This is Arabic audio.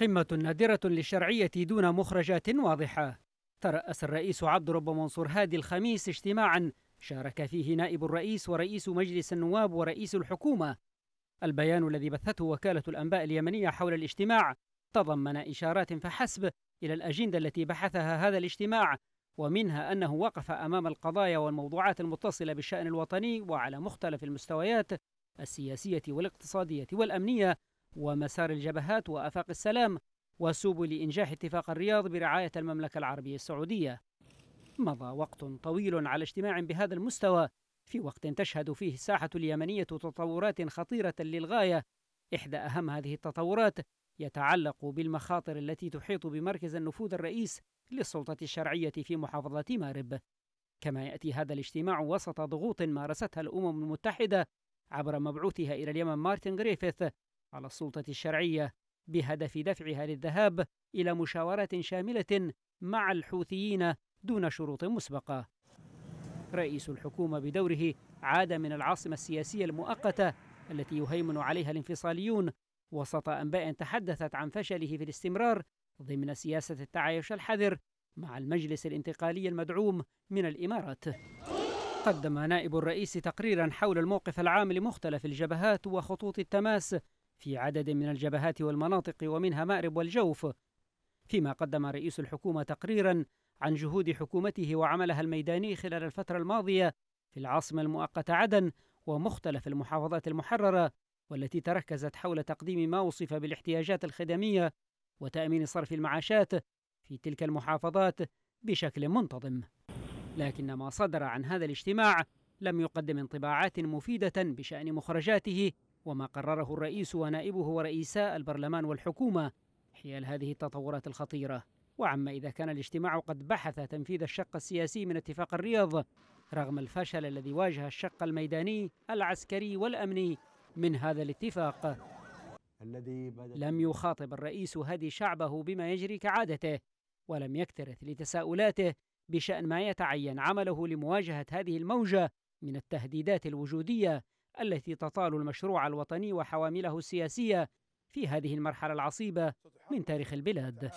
قمة نادرة للشرعية دون مخرجات واضحة ترأس الرئيس عبد رب منصور هادي الخميس اجتماعا شارك فيه نائب الرئيس ورئيس مجلس النواب ورئيس الحكومة البيان الذي بثته وكالة الأنباء اليمنية حول الاجتماع تضمن إشارات فحسب إلى الأجندة التي بحثها هذا الاجتماع ومنها أنه وقف أمام القضايا والموضوعات المتصلة بالشأن الوطني وعلى مختلف المستويات السياسية والاقتصادية والأمنية ومسار الجبهات وافاق السلام وسبل انجاح اتفاق الرياض برعايه المملكه العربيه السعوديه. مضى وقت طويل على اجتماع بهذا المستوى في وقت تشهد فيه الساحه اليمنيه تطورات خطيره للغايه. احدى اهم هذه التطورات يتعلق بالمخاطر التي تحيط بمركز النفوذ الرئيس للسلطه الشرعيه في محافظه مارب. كما ياتي هذا الاجتماع وسط ضغوط مارستها الامم المتحده عبر مبعوثها الى اليمن مارتن غريفيث على السلطة الشرعية بهدف دفعها للذهاب إلى مشاورات شاملة مع الحوثيين دون شروط مسبقة رئيس الحكومة بدوره عاد من العاصمة السياسية المؤقتة التي يهيمن عليها الانفصاليون وسط أنباء تحدثت عن فشله في الاستمرار ضمن سياسة التعايش الحذر مع المجلس الانتقالي المدعوم من الإمارات قدم نائب الرئيس تقريرا حول الموقف العام لمختلف الجبهات وخطوط التماس في عدد من الجبهات والمناطق ومنها مأرب والجوف فيما قدم رئيس الحكومة تقريرا عن جهود حكومته وعملها الميداني خلال الفترة الماضية في العاصمة المؤقتة عدن ومختلف المحافظات المحررة والتي تركزت حول تقديم ما وصف بالاحتياجات الخدمية وتأمين صرف المعاشات في تلك المحافظات بشكل منتظم لكن ما صدر عن هذا الاجتماع لم يقدم انطباعات مفيدة بشأن مخرجاته وما قرره الرئيس ونائبه ورئيسا البرلمان والحكومة حيال هذه التطورات الخطيرة وعما إذا كان الاجتماع قد بحث تنفيذ الشق السياسي من اتفاق الرياض رغم الفشل الذي واجه الشق الميداني العسكري والأمني من هذا الاتفاق لم يخاطب الرئيس هدي شعبه بما يجري كعادته ولم يكترث لتساؤلاته بشأن ما يتعين عمله لمواجهة هذه الموجة من التهديدات الوجودية التي تطال المشروع الوطني وحوامله السياسية في هذه المرحلة العصيبة من تاريخ البلاد